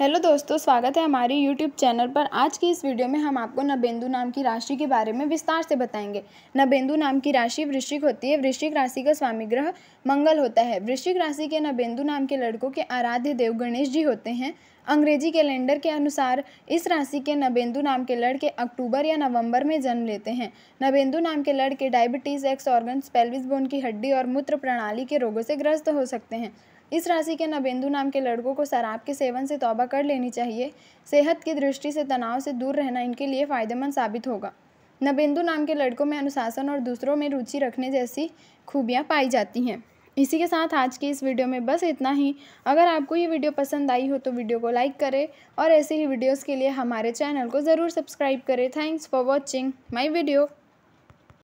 hello दोस्तों स्वागत है हमारे यूट्यूब चैनल पर आज की इस वीडियो में हम आपको नबेंदु नाम की राशि के बारे में विस्तार से बताएंगे नबेंदु नाम की राशि वृश्चिक होती है वृश्चिक राशि का स्वामी ग्रह मंगल होता है वृश्चिक राशि के नबेंदु नाम के लड़कों के आराध्य देव गणेश जी होते हैं अंग्रेजी कैलेंडर के अनुसार इस राशि के नबेंदु नाम के लड़के अक्टूबर या नवंबर में जन्म लेते हैं नबेंदु नाम के लड़के diabetes X organ pelvis bone की हड्डी और मूत्र प्रणाली के रोगों से ग्रस्त हो सकते हैं इस राशि के नबेंदु नाम के लड़कों को शराब के सेवन से तौबा कर लेनी चाहिए सेहत की दृष्टि से तनाव से दूर रहना इनके लिए फ़ायदेमंद साबित होगा नबेंदु नाम के लड़कों में अनुशासन और दूसरों में रुचि रखने जैसी खूबियाँ पाई जाती हैं इसी के साथ आज की इस वीडियो में बस इतना ही अगर आपको ये वीडियो पसंद आई हो तो वीडियो को लाइक करें और ऐसे ही वीडियोज़ के लिए हमारे चैनल को ज़रूर सब्सक्राइब करें thanks for watching my video